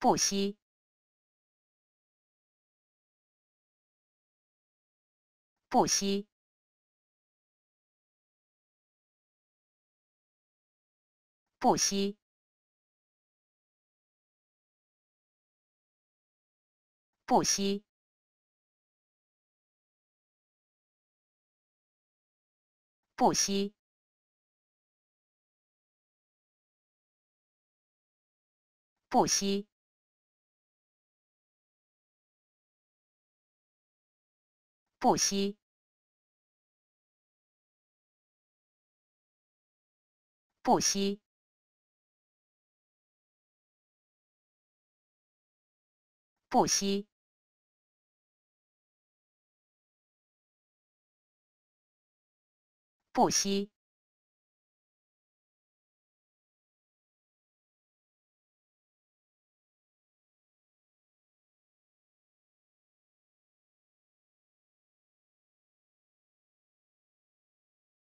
不息。不息。不息。不息。不息。不息不息。不息。不息。不息